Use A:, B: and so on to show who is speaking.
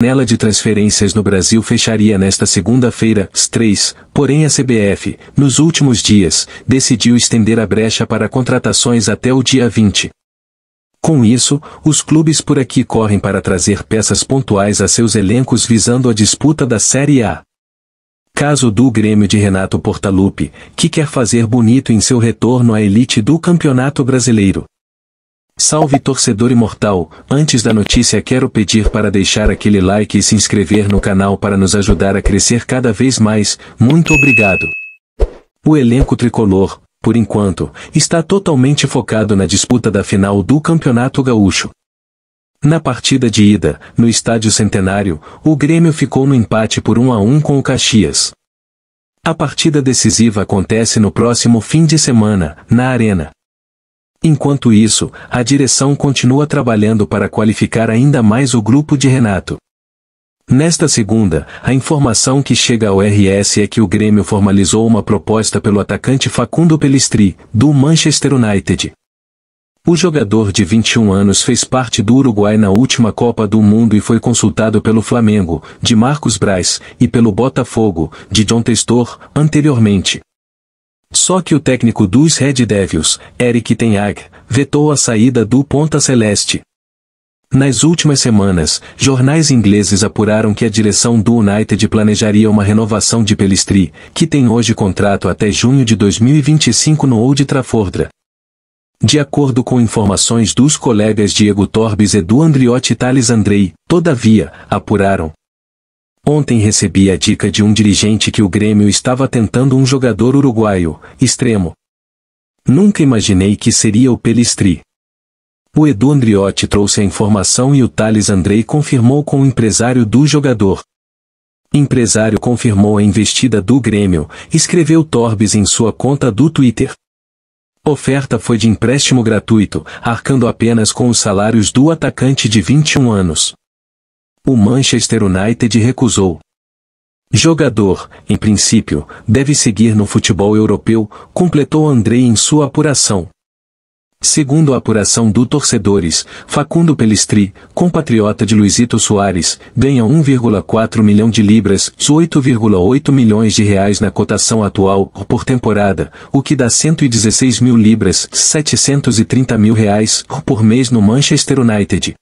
A: janela de transferências no Brasil fecharia nesta segunda-feira, 3, porém a CBF, nos últimos dias, decidiu estender a brecha para contratações até o dia 20. Com isso, os clubes por aqui correm para trazer peças pontuais a seus elencos visando a disputa da Série A. Caso do Grêmio de Renato Portaluppi, que quer fazer bonito em seu retorno à elite do Campeonato Brasileiro. Salve torcedor imortal, antes da notícia quero pedir para deixar aquele like e se inscrever no canal para nos ajudar a crescer cada vez mais, muito obrigado. O elenco tricolor, por enquanto, está totalmente focado na disputa da final do Campeonato Gaúcho. Na partida de ida, no Estádio Centenário, o Grêmio ficou no empate por 1 a 1 com o Caxias. A partida decisiva acontece no próximo fim de semana, na Arena. Enquanto isso, a direção continua trabalhando para qualificar ainda mais o grupo de Renato. Nesta segunda, a informação que chega ao RS é que o Grêmio formalizou uma proposta pelo atacante Facundo Pelistri, do Manchester United. O jogador de 21 anos fez parte do Uruguai na última Copa do Mundo e foi consultado pelo Flamengo, de Marcos Braz, e pelo Botafogo, de John Testor, anteriormente. Só que o técnico dos Red Devils, Eric Tenhag, vetou a saída do ponta celeste. Nas últimas semanas, jornais ingleses apuraram que a direção do United planejaria uma renovação de Pelistri, que tem hoje contrato até junho de 2025 no Old Trafford. De acordo com informações dos colegas Diego Torbes e Edu Andriotti e Thales Andrei, todavia, apuraram, Ontem recebi a dica de um dirigente que o Grêmio estava tentando um jogador uruguaio, extremo. Nunca imaginei que seria o Pelistri. O Edu Andriotti trouxe a informação e o Thales Andrei confirmou com o empresário do jogador. Empresário confirmou a investida do Grêmio, escreveu Torbes em sua conta do Twitter. Oferta foi de empréstimo gratuito, arcando apenas com os salários do atacante de 21 anos o Manchester United recusou. Jogador, em princípio, deve seguir no futebol europeu, completou Andrei em sua apuração. Segundo a apuração do Torcedores, Facundo Pelistri, compatriota de Luizito Soares, ganha 1,4 milhão de libras, 8,8 milhões de reais na cotação atual, por temporada, o que dá 116 mil libras, 730 mil reais, por mês no Manchester United.